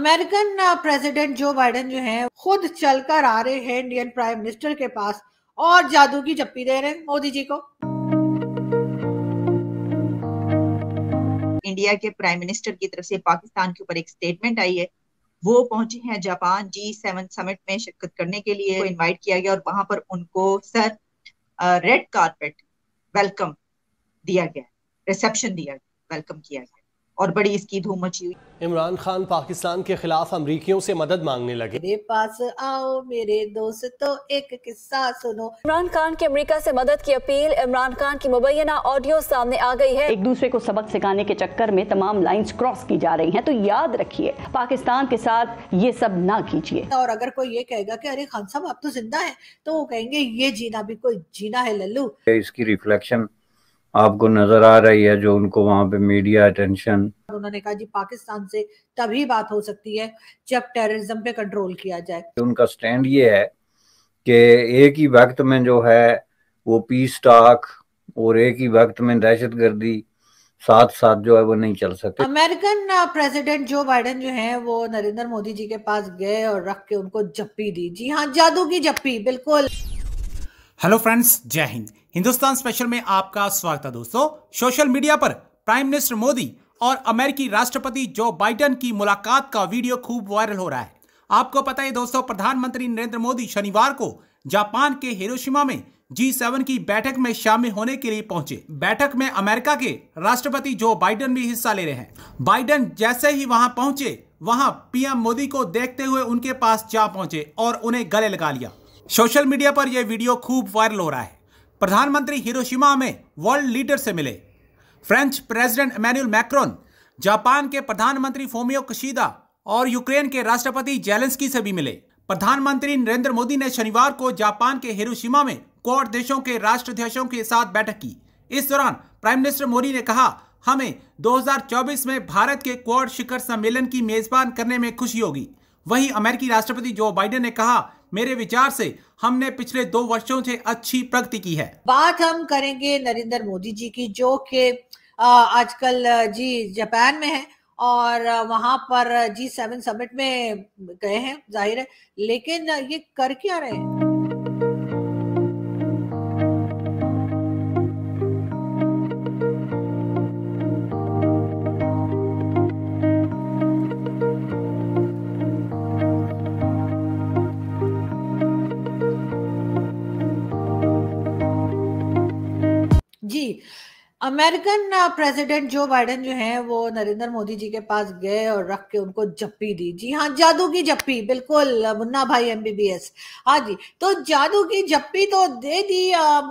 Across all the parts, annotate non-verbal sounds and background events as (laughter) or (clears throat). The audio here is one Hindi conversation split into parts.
अमेरिकन प्रेसिडेंट जो बाइडेन जो है खुद चलकर आ रहे हैं इंडियन प्राइम मिनिस्टर के पास और जादू की जप्पी दे रहे हैं मोदी जी को इंडिया के प्राइम मिनिस्टर की तरफ से पाकिस्तान के ऊपर एक स्टेटमेंट आई है वो पहुंचे हैं जापान जी सेवन समिट में शिरकत करने के लिए इनवाइट किया गया और वहां पर उनको सर रेड कारपेट वेलकम दिया गया रिसेप्शन दिया गया वेलकम किया गया और बड़ी इसकी धूम मची हुई इमरान खान पाकिस्तान के खिलाफ अमरीकियों से मदद मांगने लगे मेरे पास आओ मेरे दोस्तों एक किस्सा सुनो इमरान खान के अमेरिका से मदद की अपील इमरान खान की मुबैना ऑडियो सामने आ गई है एक दूसरे को सबक सिखाने के चक्कर में तमाम लाइंस क्रॉस की जा रही हैं तो याद रखिए पाकिस्तान के साथ ये सब ना कीजिए और अगर कोई ये कहेगा की अरे खान साहब आप तो जिंदा है तो वो कहेंगे ये जीना भी कोई जीना है लल्लू इसकी रिफ्लेक्शन आपको नजर आ रही है जो उनको वहाँ पे मीडिया अटेंशन उन्होंने कहा जी पाकिस्तान से तभी बात हो सकती है जब टेररिज्म पे कंट्रोल किया जाए उनका स्टैंड ये है कि एक ही वक्त में जो है वो पीस टाक और एक ही वक्त में दहशत गर्दी साथ साथ जो है वो नहीं चल सकते अमेरिकन प्रेसिडेंट जो बाइडेन जो है वो नरेंद्र मोदी जी के पास गए और रख के उनको जप्पी दी जी हाँ जादू की जप्पी बिल्कुल हेलो फ्रेंड्स जय हिंद हिंदुस्तान स्पेशल में आपका स्वागत है दोस्तों सोशल मीडिया पर प्राइम मिनिस्टर मोदी और अमेरिकी राष्ट्रपति जो बाइडन की मुलाकात का वीडियो खूब वायरल हो रहा है आपको पता है दोस्तों प्रधानमंत्री नरेंद्र मोदी शनिवार को जापान के हिरोशिमा में जी सेवन की बैठक में शामिल होने के लिए पहुंचे बैठक में अमेरिका के राष्ट्रपति जो बाइडन भी हिस्सा ले रहे हैं बाइडन जैसे ही वहां पहुंचे वहां पीएम मोदी को देखते हुए उनके पास जा पहुंचे और उन्हें गले लगा लिया सोशल मीडिया पर यह वीडियो खूब वायरल हो रहा है प्रधानमंत्री हिरोशिमा में वर्ल्ड लीडर से मिले French president Emmanuel Macron Japan के प्रधानमंत्री फोमियो कशीदा और यूक्रेन के राष्ट्रपति जेलेंस्की से भी मिले प्रधानमंत्री नरेंद्र मोदी ने शनिवार को जापान के हिरोशिमा में क्वार देशों के राष्ट्राध्यक्षों के साथ बैठक की इस दौरान प्राइम मिनिस्टर मोदी ने कहा हमें 2024 में भारत के क्वार शिखर सम्मेलन की मेजबान करने में खुशी होगी वहीं अमेरिकी राष्ट्रपति जो बाइडेन ने कहा मेरे विचार से हमने पिछले दो वर्षों से अच्छी प्रगति की है बात हम करेंगे नरेंद्र मोदी जी की जो के आजकल जी जापान में है और वहां पर जी सेवन समिट में गए हैं जाहिर है लेकिन ये कर क्या रहे हैं अमेरिकन प्रेसिडेंट जो बाइडेन जो हैं वो नरेंद्र मोदी जी के पास गए और रख के उनको जप्पी दी जी हाँ जादू की जप्पी बिल्कुल मुन्ना भाई एमबीबीएस हाँ जी तो जादू की जप्पी तो दे दी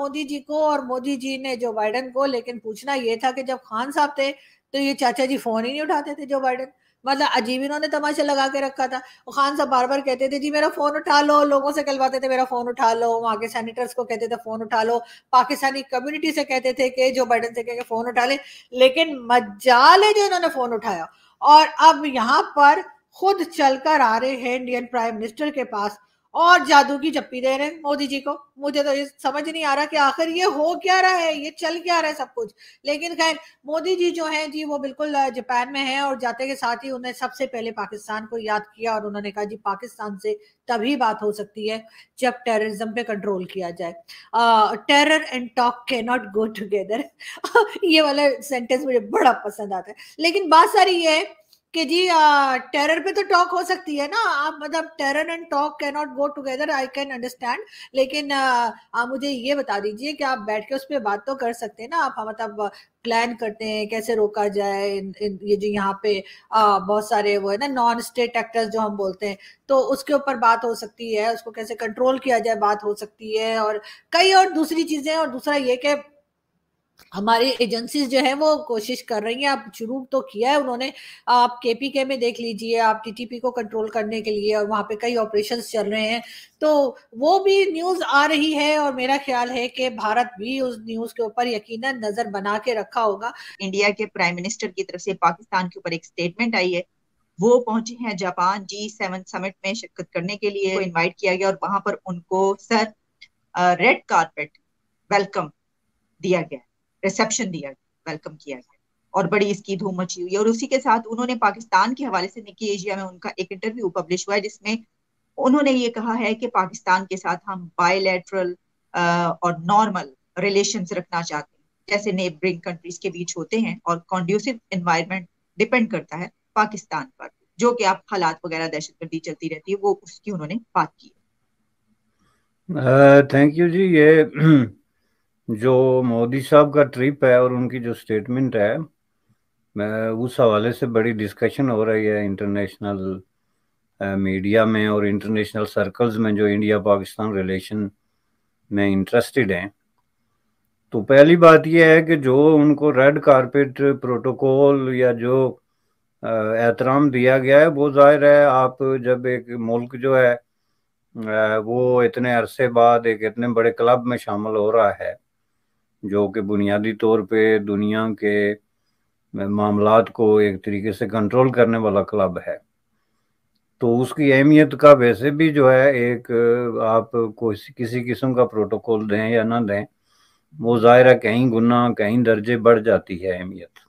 मोदी जी को और मोदी जी ने जो बाइडेन को लेकिन पूछना ये था कि जब खान साहब थे तो ये चाचा जी फोन ही नहीं उठाते थे जो बाइडन मतलब अजीब इन्होंने तमाशा लगा के रखा था और खान साहब बार बार कहते थे जी मेरा फोन उठा लो लोगों से कहलवाते थे मेरा फोन उठा लो वहां के सैनिटर्स को कहते थे फोन उठा लो पाकिस्तानी कम्युनिटी से कहते थे कि जो बाइडन से कह फोन उठा ले। लेकिन मजाल है जो इन्होंने फोन उठाया और अब यहाँ पर खुद चलकर आ रहे हैं इंडियन प्राइम मिनिस्टर के पास और जादू की चप्पी दे रहे हैं मोदी जी को मुझे तो ये समझ नहीं आ रहा कि आखिर ये हो क्या रहा है ये चल क्या रहा है सब कुछ लेकिन खैर मोदी जी जो हैं जी वो बिल्कुल जापान में हैं और जाते के साथ ही उन्हें सबसे पहले पाकिस्तान को याद किया और उन्होंने कहा जी पाकिस्तान से तभी बात हो सकती है जब टेररिज्म पे कंट्रोल किया जाए terror and talk can not go together ये वाला सेंटेंस मुझे बड़ा पसंद आता है लेकिन बात सारी ये है कि जी टेरर पे तो टॉक हो सकती है ना आप मतलब terror and talk can not go together I can understand लेकिन आप मुझे ये बता दीजिए कि आप बैठ के उस पर बात तो कर सकते हैं ना आप मतलब प्लान करते हैं कैसे रोका जाए इन, इन, ये जो यहाँ पे आ, बहुत सारे वो है ना नॉन स्टेट एक्टर्स जो हम बोलते हैं तो उसके ऊपर बात हो सकती है उसको कैसे कंट्रोल किया जाए बात हो सकती है और कई और दूसरी चीजें और दूसरा ये कि हमारी एजेंसीज जो है वो कोशिश कर रही हैं आप शुरू तो किया है उन्होंने आप केपीके में देख लीजिए आप टीटीपी को कंट्रोल करने के लिए और वहाँ पे कई ऑपरेशंस चल रहे हैं तो वो भी न्यूज़ आ रही है और मेरा ख्याल है कि भारत भी उस न्यूज़ के ऊपर यकीनन नज़र बना के रखा होगा इंडिया के प्राइम मिनिस्टर की तरफ से पाकिस्तान के ऊपर एक स्टेटमेंट आई है वो पहुंचे हैं जापान जी सेवन समिट में शिरकत करने के लिए इनवाइट किया गया और वहां पर उनको सर रेड कार्पेट वेलकम दिया गया रिसेप्शन दिया गया वेलकम किया गया और बड़ी इसकी धूम मची हुई और उसी के साथ उन्होंने पाकिस्तान के हवाले से निकी एशिया में उनका एक इंटरव्यू पब्लिश हुआ है जिसमें उन्होंने ये कहा है कि पाकिस्तान के साथ हम बायोलेट्रल और नॉर्मल रिलेशन रखना चाहते हैं जैसे नेबरिंग कंट्रीज के बीच होते हैं और कॉन्ड्यूसिव इन्वायरमेंट डिपेंड करता है पाकिस्तान पर जो कि आप हालात वगैरह दहशत गर्दी चलती रहती है वो उसकी उन्होंने बात की थैंक यू जी ये जो मोदी साहब का ट्रिप है और उनकी जो स्टेटमेंट है उस हवाले से बड़ी डिस्कशन हो रही है इंटरनेशनल मीडिया में और इंटरनेशनल सर्कल्स में जो इंडिया पाकिस्तान रिलेशन में इंटरेस्टेड हैं तो पहली बात यह है कि जो उनको रेड कारपेट प्रोटोकॉल या जो एहतराम दिया गया है वो जाहिर है आप जब एक मुल्क जो है वो इतने अरसे बाद एक इतने बड़े क्लब में शामिल हो रहा है जो कि बुनियादी तौर पे दुनिया के मामला को एक तरीके से कंट्रोल करने वाला क्लब है तो उसकी अहमियत का वैसे भी जो है एक आप कोई किसी किस्म का प्रोटोकॉल दें या ना दें वो ज़ाहिर है कहीं गुना कहीं दर्जे बढ़ जाती है अहमियत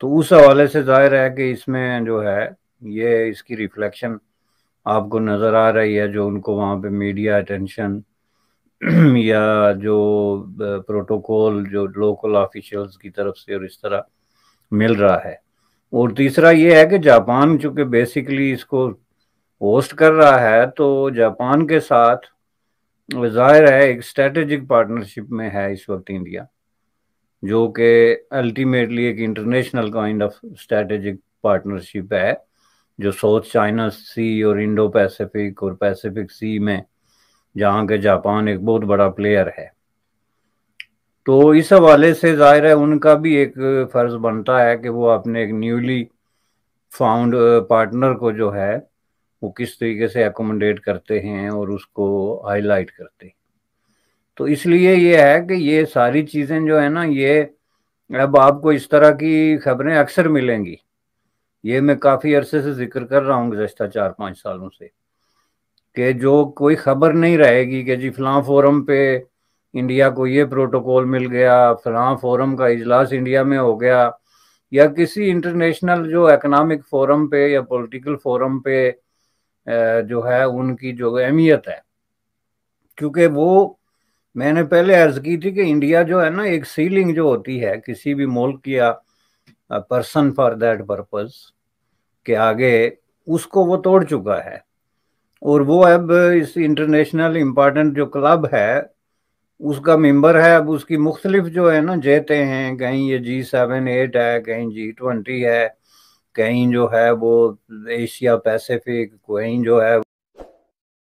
तो उस हवाले से ज़ाहिर है कि इसमें जो है ये इसकी रिफ्लेक्शन आपको नज़र आ रही है जो उनको वहाँ पे मीडिया अटेंशन (clears throat) या जो प्रोटोकॉल जो लोकल ऑफिशियल्स की तरफ से और इस तरह मिल रहा है और तीसरा ये है कि जापान चूंकि बेसिकली इसको होस्ट कर रहा है तो जापान के साथ जाहिर है एक स्ट्रेटेजिक पार्टनरशिप में है इस वक्त इंडिया जो कि अल्टीमेटली एक international kind of strategic partnership है जो साउथ चाइना सी और इंडो पैसिफिक और पैसिफिक सी में जहाँ के जापान एक बहुत बड़ा प्लेयर है तो इस हवाले से जाहिर है उनका भी एक फ़र्ज बनता है कि वो अपने एक न्यूली फाउंड पार्टनर को जो है वो किस तरीके से एकोमोडेट करते हैं और उसको हाईलाइट करते हैं तो इसलिए ये है कि ये सारी चीज़ें जो है ना ये अब आपको इस तरह की खबरें अक्सर मिलेंगी ये मैं काफ़ी अरसे से जिक्र कर रहा हूँ गुजशत चार पांच सालों से कि जो कोई खबर नहीं रहेगी कि जी फलां फोरम पे इंडिया को ये प्रोटोकॉल मिल गया फलां फोरम का इजलास इंडिया में हो गया या किसी इंटरनेशनल जो इकोनॉमिक फोरम पे या पॉलिटिकल फोरम पे जो है उनकी जो अहमियत है क्योंकि वो मैंने पहले अर्ज की थी कि इंडिया जो है ना एक सीलिंग जो होती है किसी भी मुल्क या पर्सन फॉर दैट पर्पज के आगे उसको वो तोड़ चुका है और वो अब इस इंटरनेशनल इम्पॉर्टेंट जो क्लब है उसका मेंबर है अब उसकी मुख्तलिफ जो है ना जेते हैं कहीं ये जी सेवन एट है कहीं जी ट्वेंटी है कहीं जो है वो एशिया पैसिफिक कहीं जो है